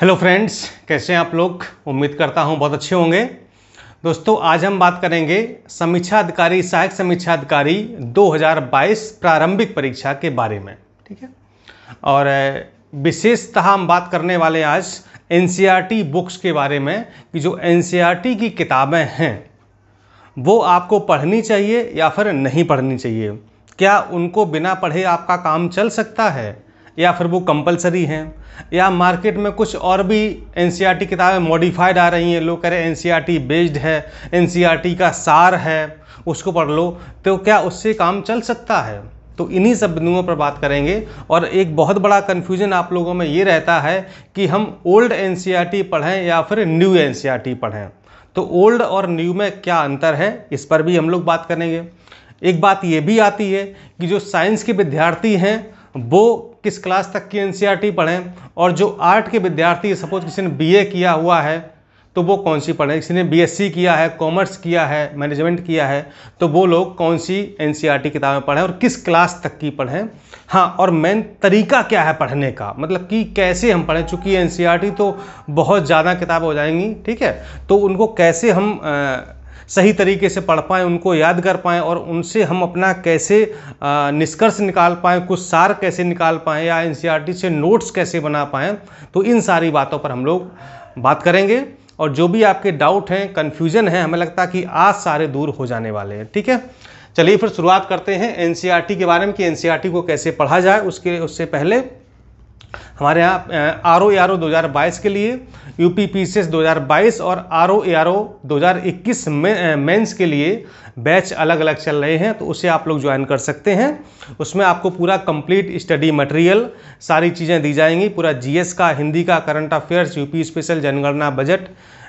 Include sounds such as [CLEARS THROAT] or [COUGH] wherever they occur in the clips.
hello friends कैसे हैं आप लोग उम्मीद करता हूं बहुत अच्छे होंगे दोस्तों आज हम बात करेंगे समीक्षा अधिकारी सहायक समीक्षा अधिकारी 2022 प्रारंभिक परीक्षा के बारे में ठीक है और विशेषतः हम बात करने वाले आज एन बुक्स e के बारे में कि जो एन e की किताबें हैं वो आपको पढ़नी चाहिए या फिर नहीं पढ़नी चाहिए क्या उनको बिना पढ़े आपका काम चल सकता है या फिर वो कंपलसरी हैं या मार्केट में कुछ और भी एन e किताबें मॉडिफाइड आ रही हैं लोग कह रहे हैं एन बेस्ड e है एन e का सार है उसको पढ़ लो तो क्या उससे काम चल सकता है तो इन्हीं सब बिंदुओं पर बात करेंगे और एक बहुत बड़ा कन्फ्यूजन आप लोगों में ये रहता है कि हम ओल्ड एन पढ़ें या फिर न्यू एन पढ़ें तो ओल्ड और न्यू में क्या अंतर है इस पर भी हम लोग बात करेंगे एक बात ये भी आती है कि जो साइंस के विद्यार्थी हैं वो किस क्लास तक की एन e पढ़ें और जो आर्ट के विद्यार्थी सपोज किसी ने बीए किया हुआ है तो वो कौन सी पढ़ें किसी ने बीएससी किया है कॉमर्स किया है मैनेजमेंट किया है तो वो लोग कौन सी एन e किताबें पढ़ें और किस क्लास तक की पढ़ें हाँ और मेन तरीका क्या है पढ़ने का मतलब कि कैसे हम पढ़ें चूँकि एन e तो बहुत ज़्यादा किताब हो जाएंगी ठीक है तो उनको कैसे हम आ, सही तरीके से पढ़ पाएँ उनको याद कर पाएँ और उनसे हम अपना कैसे निष्कर्ष निकाल पाएँ कुछ सार कैसे निकाल पाएँ या एन e से नोट्स कैसे बना पाएँ तो इन सारी बातों पर हम लोग बात करेंगे और जो भी आपके डाउट हैं कन्फ्यूजन है हमें लगता है कि आज सारे दूर हो जाने वाले हैं ठीक है चलिए फिर शुरुआत करते हैं एन e के बारे में कि एन e को कैसे पढ़ा जाए उसके उससे पहले हमारे यहाँ आर ओ आर ओ दो हज़ार बाईस के लिए U P P C S दो हज़ार बाईस और आर ओ आर ओ दो हज़ार इक्कीस मेंस के लिए बैच अलग अलग चल रहे हैं तो उसे आप लोग ज्वाइन कर सकते हैं उसमें आपको पूरा कंप्लीट स्टडी मटेरियल सारी चीज़ें दी जाएंगी पूरा जीएस का हिंदी का करंट अफेयर्स यूपी स्पेशल जनगणना बजट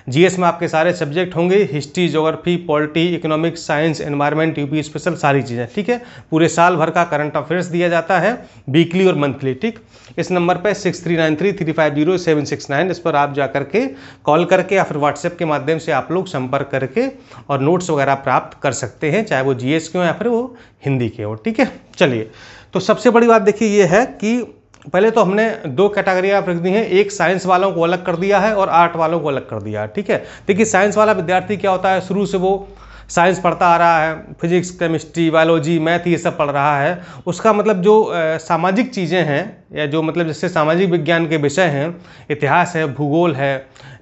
जीएस में आपके सारे सब्जेक्ट होंगे history geography polity economics science environment UP special सारी चीज़ें ठीक है पूरे साल भर का करंट अफेयर्स दिया जाता है वीकली और मंथली ठीक इस नंबर पर six three nine three three five zero seven six nine इस पर आप जा करके कॉल करके या फिर व्हाट्सएप के माध्यम से आप लोग संपर्क करके और नोट्स वगैरह प्राप्त कर सकते हैं चाहे वो जीएस के हो या फिर वो हिंदी के हो ठीक है चलिए तो सबसे बड़ी बात देखिए ये है कि पहले तो हमने दो कैटेगरियाँ रख दी हैं एक साइंस वालों को अलग कर दिया है और आर्ट वालों को अलग कर दिया है ठीक है देखिए साइंस वाला विद्यार्थी क्या होता है शुरू से वो साइंस पढ़ता आ रहा है फिजिक्स केमिस्ट्री बायोलॉजी मैथ ये सब पढ़ रहा है उसका मतलब जो सामाजिक चीज़ें हैं या जो मतलब जैसे सामाजिक विज्ञान के विषय हैं इतिहास है भूगोल है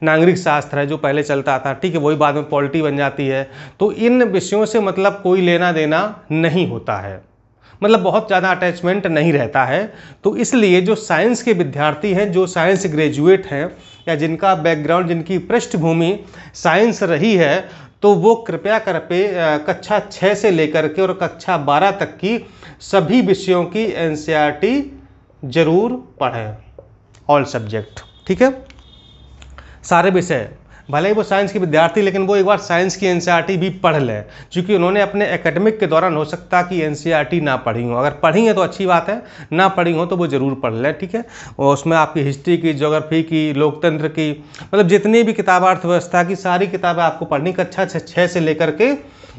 नागरिक शास्त्र है जो पहले चलता था ठीक है वही बाद में पॉलिटी बन जाती है तो इन विषयों से मतलब कोई लेना देना नहीं होता है मतलब बहुत ज़्यादा अटैचमेंट नहीं रहता है तो इसलिए जो साइंस के विद्यार्थी हैं जो साइंस ग्रेजुएट हैं या जिनका बैकग्राउंड जिनकी पृष्ठभूमि साइंस रही है तो वो कृपया करके कक्षा छः से लेकर के और कक्षा बारह तक की सभी विषयों की एन e जरूर पढ़ें ऑल सब्जेक्ट ठीक है सारे विषय भले ही वो साइंस की विद्यार्थी लेकिन वो एक बार साइंस की एन e भी पढ़ लें चूँकि उन्होंने अपने एकेडमिक के दौरान हो सकता कि एन e ना पढ़ी हो अगर पढ़ी हैं तो अच्छी बात है ना पढ़ी हो तो वो ज़रूर पढ़ लें ठीक है और उसमें आपकी हिस्ट्री की जोग्राफी की लोकतंत्र की मतलब जितनी भी किताब अर्थव्यवस्था की सारी किताबें आपको पढ़नी कक्षा छः से लेकर के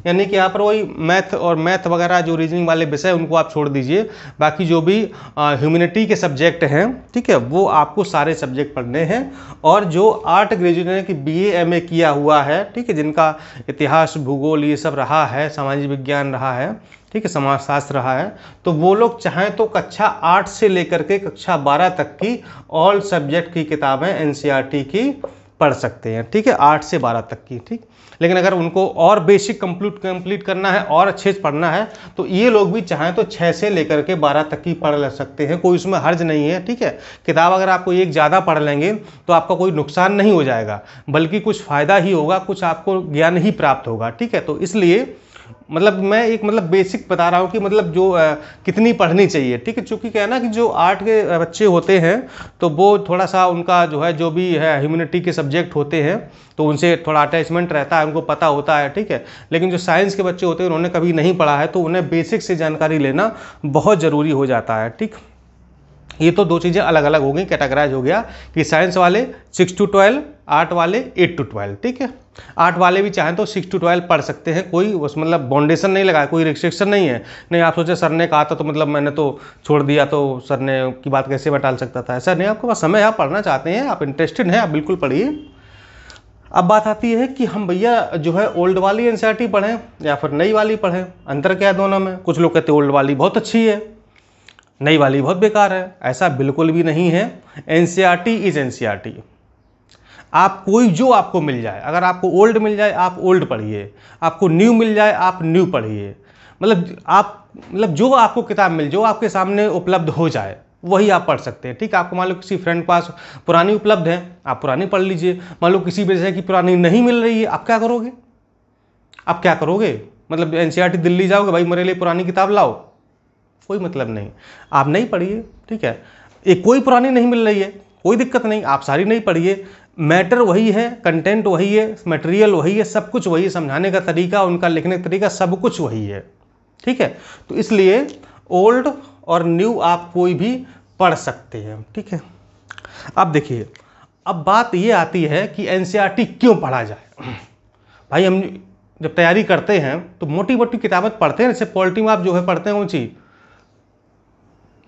यानी कि यहाँ पर वही मैथ और मैथ वगैरह जो रीजनिंग वाले विषय उनको आप छोड़ दीजिए बाकी जो भी ह्यूमिनिटी के सब्जेक्ट हैं ठीक है वो आपको सारे सब्जेक्ट पढ़ने हैं और जो आर्ट ग्रेजुएट यानी कि बी एम ए किया हुआ है ठीक है जिनका इतिहास भूगोल ये सब रहा है सामाजिक विज्ञान रहा है ठीक है समाजशास्त्र रहा है तो वो लोग चाहें तो कक्षा आठ से लेकर के कक्षा बारह तक की ऑल सब्जेक्ट की किताबें एन e की पढ़ सकते हैं ठीक है आठ से बारह तक की ठीक लेकिन अगर उनको और बेसिक कंप्लीट कंप्लीट करना है और अच्छे से पढ़ना है तो ये लोग भी चाहें तो छः से लेकर के बारह तक की पढ़ ले सकते हैं कोई उसमें हर्ज नहीं है ठीक है किताब अगर आपको एक ज़्यादा पढ़ लेंगे तो आपका कोई नुकसान नहीं हो जाएगा बल्कि कुछ फ़ायदा ही होगा कुछ आपको ज्ञान ही प्राप्त होगा ठीक है तो इसलिए मतलब मैं एक मतलब बेसिक बता रहा हूँ कि मतलब जो आ, कितनी पढ़नी चाहिए ठीक है चूँकि क्या है ना कि जो आर्ट के बच्चे होते हैं तो वो थोड़ा सा उनका जो है जो भी है ह्यूमनिटी के सब्जेक्ट होते हैं तो उनसे थोड़ा अटैचमेंट रहता है उनको पता होता है ठीक है लेकिन जो साइंस के बच्चे होते हैं उन्होंने कभी नहीं पढ़ा है तो उन्हें बेसिक से जानकारी लेना बहुत ज़रूरी हो जाता है ठीक ये तो दो चीज़ें अलग अलग हो गई कैटेगराइज हो गया कि साइंस वाले सिक्स टू ट्वेल्व आर्ट वाले एट टू ट्वेल्व ठीक है आर्ट वाले भी चाहें तो सिक्स टू ट्वेल्व पढ़ सकते हैं कोई उस मतलब बाउंडेशन नहीं लगा कोई रिस्ट्रिक्शन नहीं है नहीं आप सोचे सर ने कहा था तो मतलब मैंने तो छोड़ दिया तो सर ने की बात कैसे बटाल सकता था सर नहीं आपके पास समय आप पढ़ना चाहते हैं आप इंटरेस्टेड हैं आप बिल्कुल पढ़िए अब बात आती है कि हम भैया जो है ओल्ड वाली एन e पढ़ें या फिर नई वाली पढ़ें अंतर क्या है दोनों में कुछ लोग कहते हैं ओल्ड वाली बहुत अच्छी है नई वाली बहुत बेकार है ऐसा बिल्कुल भी नहीं है N C R T is N C R T आप कोई जो आपको मिल जाए अगर आपको ओल्ड मिल जाए आप ओल्ड पढ़िए आपको न्यू मिल जाए आप न्यू पढ़िए मतलब आप मतलब जो आपको किताब मिल जो आपके सामने उपलब्ध हो जाए वही आप पढ़ सकते हैं ठीक है आपको मान लो किसी फ्रेंड पास पुरानी उपलब्ध है आप पुरानी पढ़ लीजिए मान लो किसी वजह की पुरानी नहीं मिल रही है आप क्या करोगे आप क्या करोगे मतलब एन e दिल्ली जाओगे भाई मेरे लिए पुरानी किताब लाओ कोई मतलब नहीं आप नहीं पढ़िए ठीक है एक कोई पुरानी नहीं मिल रही है कोई दिक्कत नहीं आप सारी नहीं पढ़िए मैटर वही है कंटेंट वही है मटेरियल वही है सब कुछ वही है समझाने का तरीका उनका लिखने का तरीका सब कुछ वही है ठीक है तो इसलिए ओल्ड और न्यू आप कोई भी पढ़ सकते हैं ठीक है अब देखिए अब बात ये आती है कि एन e क्यों पढ़ा जाए भाई हम जब तैयारी करते हैं तो मोटी मोटी किताबें पढ़ते हैं जैसे पोल्ट्री में आप जो है पढ़ते हैं ऊँची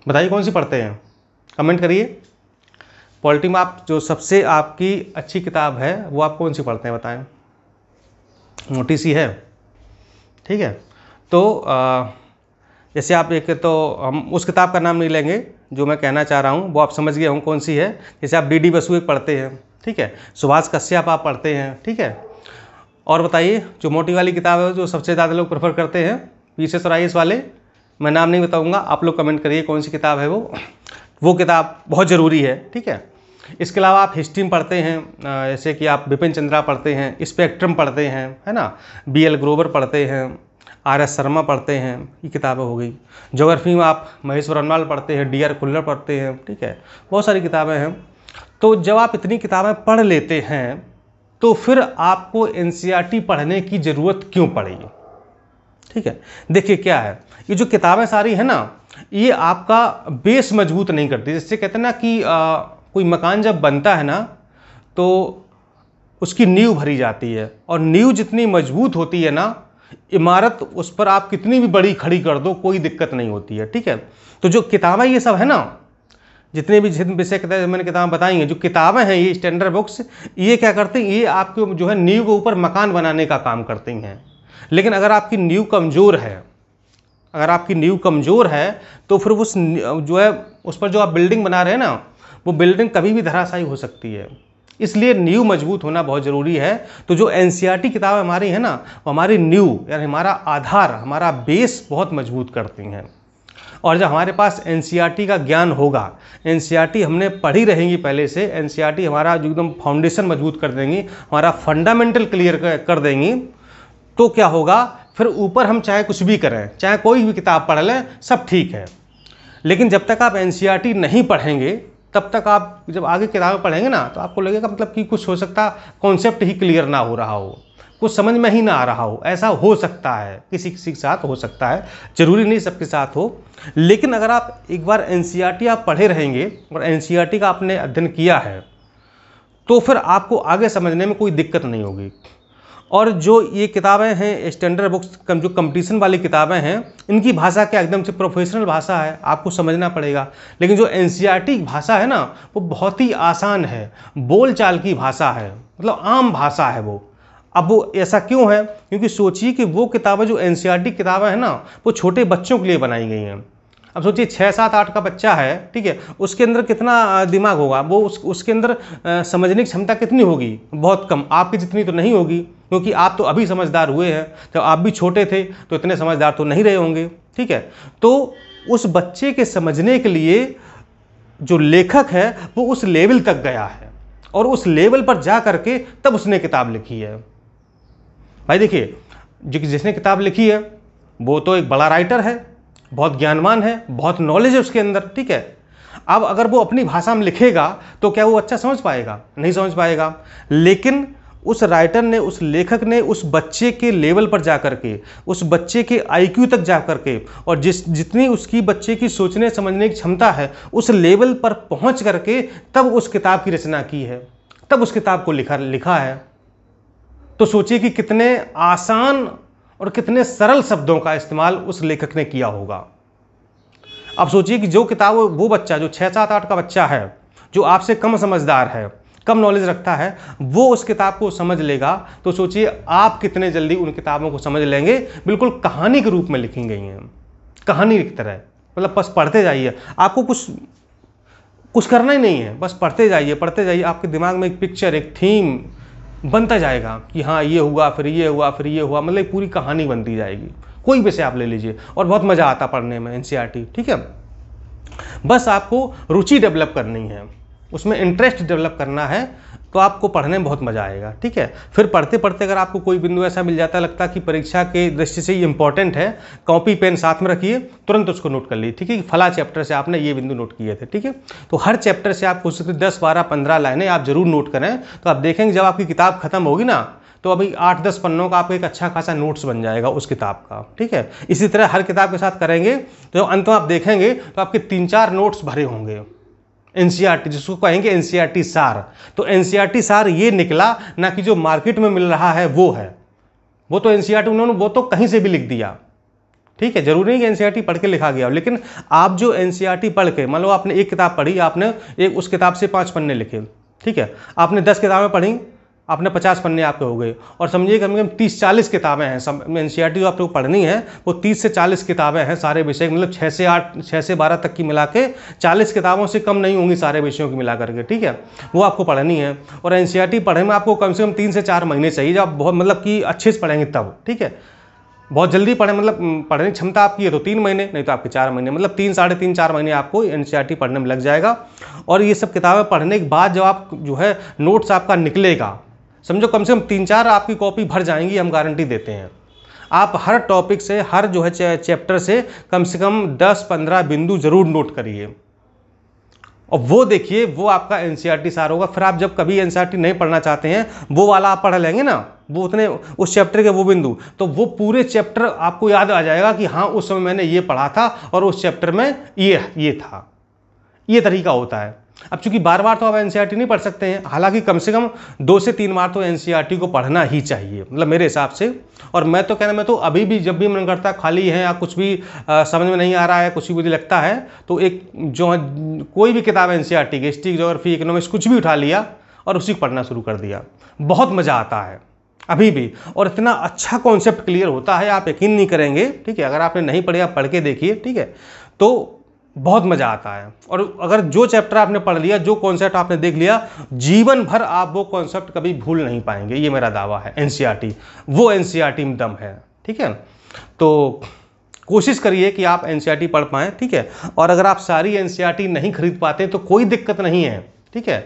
बताइए कौन सी पढ़ते हैं कमेंट करिए पॉलिटी में आप जो सबसे आपकी अच्छी किताब है वो आप कौन सी पढ़ते हैं बताएं मोटी सी है ठीक है तो आ, जैसे आप एक तो हम उस किताब का नाम नहीं लेंगे जो मैं कहना चाह रहा हूँ वो आप समझ गए हूँ कौन सी है जैसे आप डी डी बसु एक पढ़ते हैं ठीक है सुभाष कश्यप आप पढ़ते हैं ठीक है और बताइए जो मोटी वाली किताब है जो सबसे ज़्यादा लोग प्रेफर करते हैं पीछे सराइस वाले मैं नाम नहीं बताऊंगा आप लोग कमेंट करिए कौन सी किताब है वो वो किताब बहुत ज़रूरी है ठीक है इसके अलावा आप हिस्ट्री पढ़ते हैं जैसे कि आप बिपिन चंद्रा पढ़ते हैं स्पेक्ट्रम पढ़ते हैं है ना बी एल ग्रोवर पढ़ते हैं आर एस शर्मा पढ़ते हैं ये किताबें हो गई जोग्राफी में आप महेश्वर अनवाल पढ़ते हैं डी आर कुल्लर पढ़ते हैं ठीक है बहुत सारी किताबें हैं तो जब आप इतनी किताबें पढ़ लेते हैं तो फिर आपको एन e पढ़ने की ज़रूरत क्यों पड़ेगी ठीक है देखिए क्या है ये जो किताबें सारी है ना ये आपका बेस मजबूत नहीं करती जिससे कहते हैं ना कि आ, कोई मकान जब बनता है ना तो उसकी नींव भरी जाती है और नींव जितनी मजबूत होती है ना इमारत उस पर आप कितनी भी बड़ी खड़ी कर दो कोई दिक्कत नहीं होती है ठीक है तो जो किताबें ये सब है ना जितने भी जितने विषय मैंने किताबें बताई हैं जो किताबें हैं ये स्टैंडर्ड बुक्स ये क्या करती हैं ये आपके जो है नींव के ऊपर मकान बनाने का काम करती हैं लेकिन अगर आपकी नींव कमज़ोर है अगर आपकी नींव कमज़ोर है तो फिर उस जो है उस पर जो आप बिल्डिंग बना रहे हैं ना वो बिल्डिंग कभी भी धराशायी हो सकती है इसलिए न्यू मजबूत होना बहुत ज़रूरी है तो जो एन किताब हमारी है ना वो हमारी न्यू यानी हमारा आधार हमारा बेस बहुत मजबूत करती हैं और जब हमारे पास एन का ज्ञान होगा एन हमने पढ़ी रहेंगी पहले से एन हमारा एकदम फाउंडेशन मजबूत कर देंगी हमारा फंडामेंटल क्लियर कर देंगी तो क्या होगा फिर ऊपर हम चाहे कुछ भी करें चाहे कोई भी किताब पढ़ लें सब ठीक है लेकिन जब तक आप एन e नहीं पढ़ेंगे तब तक आप जब आगे किताबें पढ़ेंगे ना तो आपको लगेगा मतलब कि कुछ हो सकता कॉन्सेप्ट ही क्लियर ना हो रहा हो कुछ समझ में ही ना आ रहा हो ऐसा हो सकता है किसी किसी के साथ हो सकता है ज़रूरी नहीं सबके साथ हो लेकिन अगर आप एक बार एन e आप पढ़े रहेंगे और एन e का आपने अध्ययन किया है तो फिर आपको आगे समझने में कोई दिक्कत नहीं होगी और जो ये किताबें हैं स्टैंडर्ड बुक्स कम जो कंपटीशन वाली किताबें हैं इनकी भाषा क्या एकदम से प्रोफेशनल भाषा है आपको समझना पड़ेगा लेकिन जो एन भाषा है ना वो बहुत ही आसान है बोलचाल की भाषा है मतलब आम भाषा है वो अब वो ऐसा क्यों है क्योंकि सोचिए कि वो किताबें जो एन किताबें हैं ना वो छोटे बच्चों के लिए बनाई गई हैं अब सोचिए छः सात आठ का बच्चा है ठीक है उसके अंदर कितना दिमाग होगा वो उस उसके अंदर समझने की क्षमता कितनी होगी बहुत कम आपकी जितनी तो नहीं होगी क्योंकि आप तो अभी समझदार हुए हैं जब आप भी छोटे थे तो इतने समझदार तो नहीं रहे होंगे ठीक है तो उस बच्चे के समझने के लिए जो लेखक है वो उस लेवल तक गया है और उस लेवल पर जा करके तब उसने किताब लिखी है भाई देखिए जिसने किताब लिखी है वो तो एक बड़ा राइटर है बहुत ज्ञानवान है बहुत नॉलेज है उसके अंदर ठीक है अब अगर वो अपनी भाषा में लिखेगा तो क्या वो अच्छा समझ पाएगा नहीं समझ पाएगा लेकिन उस राइटर ने उस लेखक ने उस बच्चे के लेवल पर जा कर के उस बच्चे के आईक्यू तक जा कर के और जिस जितनी उसकी बच्चे की सोचने समझने की क्षमता है उस लेवल पर पहुंच करके तब उस किताब की रचना की है तब उस किताब को लिखा लिखा है तो सोचिए कि कितने आसान और कितने सरल शब्दों का इस्तेमाल उस लेखक ने किया होगा अब सोचिए कि जो किताब वो बच्चा जो छः सात आठ का बच्चा है जो आपसे कम समझदार है कम नॉलेज रखता है वो उस किताब को समझ लेगा तो सोचिए आप कितने जल्दी उन किताबों को समझ लेंगे बिल्कुल कहानी के रूप में लिखी गई हैं कहानी की तरह मतलब बस पढ़ते जाइए आपको कुछ कुछ करना ही नहीं है बस पढ़ते जाइए पढ़ते जाइए आपके दिमाग में एक पिक्चर एक थीम बनता जाएगा कि हाँ ये हुआ फिर ये हुआ फिर ये हुआ मतलब पूरी कहानी बनती जाएगी कोई विषय आप ले लीजिए और बहुत मज़ा आता पढ़ने में एन e ठीक है बस आपको रुचि डेवलप करनी है उसमें इंटरेस्ट डेवलप करना है तो आपको पढ़ने में बहुत मज़ा आएगा ठीक है फिर पढ़ते पढ़ते अगर आपको कोई बिंदु ऐसा मिल जाता है लगता कि परीक्षा के दृष्टि से ये इंपॉर्टेंट है कॉपी पेन साथ में रखिए तुरंत उसको नोट कर लीजिए ठीक है फला चैप्टर से आपने ये बिंदु नोट किए थे ठीक है तो हर चैप्टर से आप कुछ सकते दस बारह पंद्रह लाइनें आप जरूर नोट करें तो आप देखेंगे जब आपकी किताब खत्म होगी ना तो अभी आठ दस पन्नों का आपको एक अच्छा खासा नोट्स बन जाएगा उस किताब का ठीक है इसी तरह हर किताब के साथ करेंगे तो अंत में आप देखेंगे तो आपके तीन चार नोट्स भरे होंगे टी जिसको कहेंगे टी सार तो टी सार ये निकला ना कि जो मार्केट में मिल रहा है वो है वो तो टी उन्होंने वो तो कहीं से भी लिख दिया ठीक है जरूरी नहीं कि टी पढ़ के लिखा गया हो लेकिन आप जो टी पढ़ के मान लो आपने एक किताब पढ़ी आपने एक उस किताब से पाँच पन्ने लिखे ठीक है आपने दस किताबें पढ़ी आपने पचास पन्ने आपके हो गए और समझिए कम से कम तीस चालीस किताबें हैं सब एन सी आर टी जो आपको पढ़नी है वो तीस से चालीस किताबें हैं सारे विषय मतलब छः से आठ छः से बारह तक की मिला के चालीस किताबों से कम नहीं होंगी सारे विषयों की मिला करके ठीक है वो आपको पढ़नी है और एन सी आर टी पढ़ने में आपको कम से कम तीन से चार महीने चाहिए जब बहुत मतलब कि अच्छे से पढ़ेंगे तब ठीक है बहुत जल्दी पढ़े मतलब पढ़ने क्षमता आपकी है तो तीन महीने नहीं तो आपके चार महीने मतलब तीन साढ़े तीन चार महीने आपको एन पढ़ने में लग जाएगा और ये सब किताबें पढ़ने के बाद जब आप जो है नोट्स आपका निकलेगा समझो कम से कम तीन चार आपकी कॉपी भर जाएंगी हम गारंटी देते हैं आप हर टॉपिक से हर जो है चैप्टर से कम से कम 10-15 बिंदु जरूर नोट करिए और वो देखिए वो आपका एन सी e सार होगा फिर आप जब कभी एन e नहीं पढ़ना चाहते हैं वो वाला आप पढ़ लेंगे ना वो उतने उस चैप्टर के वो बिंदु तो वो पूरे चैप्टर आपको याद आ जाएगा कि हाँ उस समय मैंने ये पढ़ा था और उस चैप्टर में ये ये था ये तरीका होता है अब चूंकि बार बार तो आप एन e नहीं पढ़ सकते हैं हालांकि कम से कम दो से तीन बार तो एन e को पढ़ना ही चाहिए मतलब मेरे हिसाब से और मैं तो कहना मैं तो अभी भी जब भी मन करता खाली है या कुछ भी आ, समझ में नहीं आ रहा है कुछ भी मुझे लगता है तो एक जो कोई भी किताब एन e की हिस्ट्री जोग्राफी इकोनॉमिक्स कुछ भी उठा लिया और उसी को पढ़ना शुरू कर दिया बहुत मज़ा आता है अभी भी और इतना अच्छा कॉन्सेप्ट क्लियर होता है आप यकीन नहीं करेंगे ठीक है अगर आपने नहीं पढ़े आप पढ़ के देखिए ठीक है तो बहुत मज़ा आता है और अगर जो चैप्टर आपने पढ़ लिया जो कॉन्सेप्ट आपने देख लिया जीवन भर आप वो कॉन्सेप्ट कभी भूल नहीं पाएंगे ये मेरा दावा है एन e वो एन e में दम है ठीक है तो कोशिश करिए कि आप एन e पढ़ पाएँ ठीक है और अगर आप सारी एन नहीं खरीद पाते तो कोई दिक्कत नहीं है ठीक है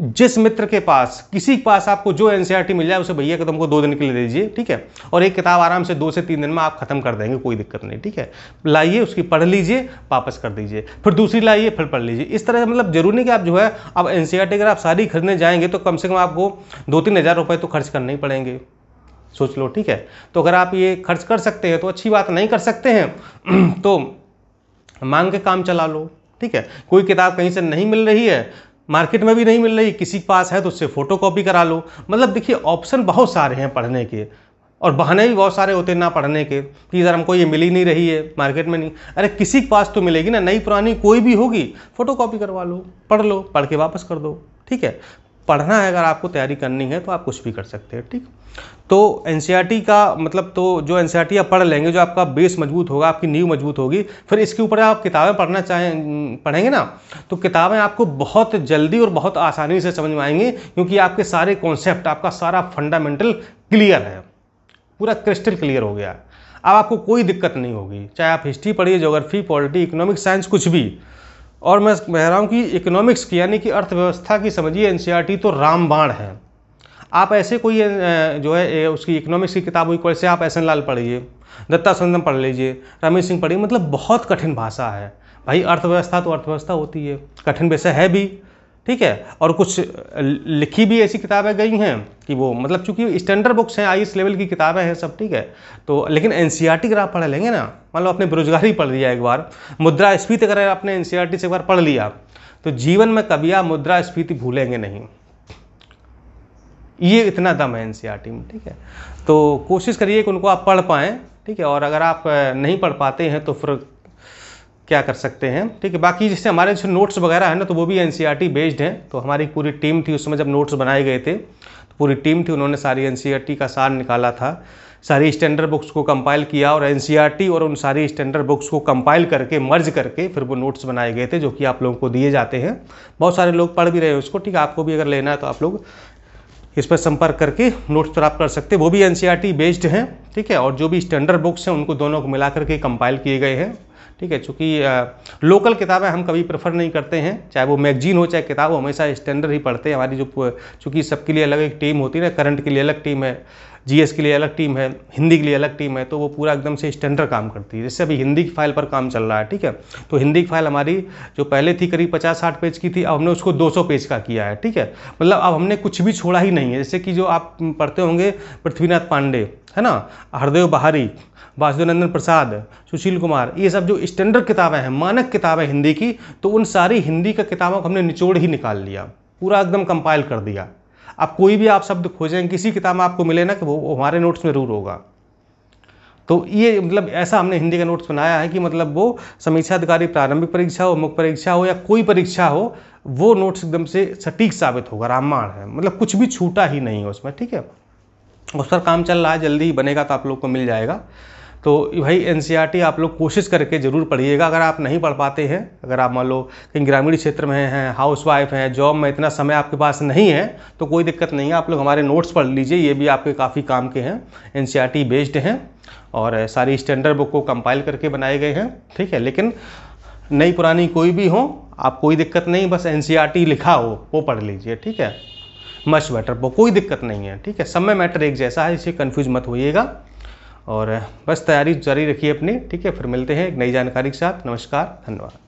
जिस मित्र के पास किसी के पास आपको जो एनसीईआरटी e मिल जाए उसे भैया कदम को दो दिन के लिए दीजिए ठीक है और एक किताब आराम से दो से तीन दिन में आप खत्म कर देंगे कोई दिक्कत नहीं ठीक है लाइए उसकी पढ़ लीजिए वापस कर दीजिए फिर दूसरी लाइए फिर पढ़ लीजिए इस तरह से मतलब जरूरी नहीं कि आप जो है अब एन e अगर आप सारी खरीदने जाएंगे तो कम से कम आपको दो तीन हज़ार रुपये तो खर्च करने ही पड़ेंगे सोच लो ठीक है तो अगर आप ये खर्च कर सकते हैं तो अच्छी बात नहीं कर सकते हैं [CLEARS THROAT] तो मांग के काम चला लो ठीक है कोई किताब कहीं से नहीं मिल रही है मार्केट में भी नहीं मिल रही किसी के पास है तो उससे फ़ोटो कॉपी करा लो मतलब देखिए ऑप्शन बहुत सारे हैं पढ़ने के और बहाने भी बहुत सारे होते हैं ना पढ़ने के कि सर हमको ये मिल ही नहीं रही है मार्केट में नहीं अरे किसी के पास तो मिलेगी ना नई पुरानी कोई भी होगी फ़ोटो कॉपी करवा लो पढ़ लो पढ़ के वापस कर दो ठीक है पढ़ना है अगर आपको तैयारी करनी है तो आप कुछ भी कर सकते हैं ठीक तो एन e का मतलब तो जो एन e आप पढ़ लेंगे जो आपका बेस मजबूत होगा आपकी नींव मजबूत होगी फिर इसके ऊपर आप किताबें पढ़ना चाहें पढ़ेंगे ना तो किताबें आपको बहुत जल्दी और बहुत आसानी से समझ में आएंगी क्योंकि आपके सारे कॉन्सेप्ट आपका सारा फंडामेंटल क्लियर है पूरा क्रिस्टल क्लियर हो गया अब आपको कोई दिक्कत नहीं होगी चाहे आप हिस्ट्री पढ़िए जोग्राफी पॉलिटी इकोनॉमिक साइंस कुछ भी और मैं कह रहा हूँ कि इकोनॉमिक्स की यानी कि अर्थव्यवस्था की समझिए एन e तो रामबाण है आप ऐसे कोई जो है उसकी इकोनॉमिक्स की किताब हुई कोई से आप एस एन लाल पढ़िए दत्ता सुंदम पढ़ लीजिए रमेश सिंह पढ़िए मतलब बहुत कठिन भाषा है भाई अर्थव्यवस्था तो अर्थव्यवस्था होती है कठिन विषय है भी ठीक है और कुछ लिखी भी ऐसी किताबें गई हैं कि वो मतलब चूंकि स्टैंडर्ड बुक्स हैं आई लेवल की किताबें हैं सब ठीक है तो लेकिन एन सी आर टी अगर आप पढ़ लेंगे ना मान लो आपने बेरोजगारी पढ़ लिया एक बार मुद्रा स्फीति अगर आपने एन सी आर टी से एक बार पढ़ लिया तो जीवन में कभी आप मुद्रा स्फीति भूलेंगे नहीं ये इतना दम है एन सी आर टी में ठीक है तो कोशिश करिए कि उनको आप पढ़ पाएँ ठीक है और अगर आप नहीं पढ़ पाते हैं तो फिर क्या कर सकते हैं ठीक है बाकी जैसे हमारे जो नोट्स वगैरह है ना तो वो भी एन बेस्ड हैं तो हमारी पूरी टीम थी उसमें जब नोट्स बनाए गए थे तो पूरी टीम थी उन्होंने सारी एन का सार निकाला था सारी स्टैंडर्ड बुक्स को कंपाइल किया और एन और उन सारी स्टैंडर्ड बुक्स को कंपाइल करके मर्ज करके फिर वो नोट्स बनाए गए थे जो कि आप लोगों को दिए जाते हैं बहुत सारे लोग पढ़ भी रहे हैं उसको ठीक है आपको भी अगर लेना है तो आप लोग इस पर संपर्क करके नोट्स प्राप्त कर सकते हैं वो भी एन बेस्ड हैं ठीक है और जो भी स्टैंडर्ड बुक्स हैं उनको दोनों को मिला करके कंपाइल किए गए हैं ठीक है चूँकि लोकल किताबें हम कभी प्रेफर नहीं करते हैं चाहे वो मैगजीन हो चाहे किताब हो हमेशा स्टैंडर्ड ही पढ़ते हैं हमारी जो चूँकि सबके लिए अलग एक टीम होती है ना करंट के लिए अलग टीम है जीएस के लिए अलग टीम है हिंदी के लिए अलग टीम है तो वो पूरा एकदम से स्टैंडर्ड काम करती है जैसे अभी हिंदी की फाइल पर काम चल रहा है ठीक है तो हिंदी की फाइल हमारी जो पहले थी करीब पचास साठ पेज की थी अब हमने उसको दो पेज का किया है ठीक है मतलब अब हमने कुछ भी छोड़ा ही नहीं है जैसे कि जो आप पढ़ते होंगे पृथ्वीनाथ पांडे है ना हरदेव बहारी नंदन प्रसाद सुशील कुमार ये सब जो स्टैंडर्ड किताबें हैं मानक किताबें हिंदी की तो उन सारी हिंदी का किताबों को हमने निचोड़ ही निकाल लिया पूरा एकदम कंपाइल कर दिया आप कोई भी आप शब्द खोजें किसी किताब में आपको मिले ना कि वो हमारे नोट्स में ज़रूर होगा तो ये मतलब ऐसा हमने हिंदी का नोट्स बनाया है कि मतलब वो समीक्षा अधिकारी प्रारंभिक परीक्षा हो मुख्य परीक्षा हो या कोई परीक्षा हो वो नोट्स एकदम से सटीक साबित होगा रामायण है मतलब कुछ भी छूटा ही नहीं है उसमें ठीक है उस पर काम चल रहा है जल्दी ही बनेगा तो आप लोग को मिल जाएगा तो भाई एन e आप लोग कोशिश करके ज़रूर पढ़िएगा अगर आप नहीं पढ़ पाते हैं अगर आप मान लो कहीं ग्रामीण क्षेत्र में हैं हाउस वाइफ हैं जॉब में इतना समय आपके पास नहीं है तो कोई दिक्कत नहीं है आप लोग हमारे नोट्स पढ़ लीजिए ये भी आपके काफ़ी काम के हैं एन बेस्ड e हैं और सारी स्टैंडर्ड बुक को कंपाइल करके बनाए गए हैं ठीक है लेकिन नई पुरानी कोई भी हो आप कोई दिक्कत नहीं बस एन e लिखा हो वो पढ़ लीजिए ठीक है मच बेटर वो कोई दिक्कत नहीं है ठीक है सब में मैटर एक जैसा है इसे कन्फ्यूज मत होइएगा और बस तैयारी जारी रखिए अपनी ठीक है फिर मिलते हैं एक नई जानकारी के साथ नमस्कार धन्यवाद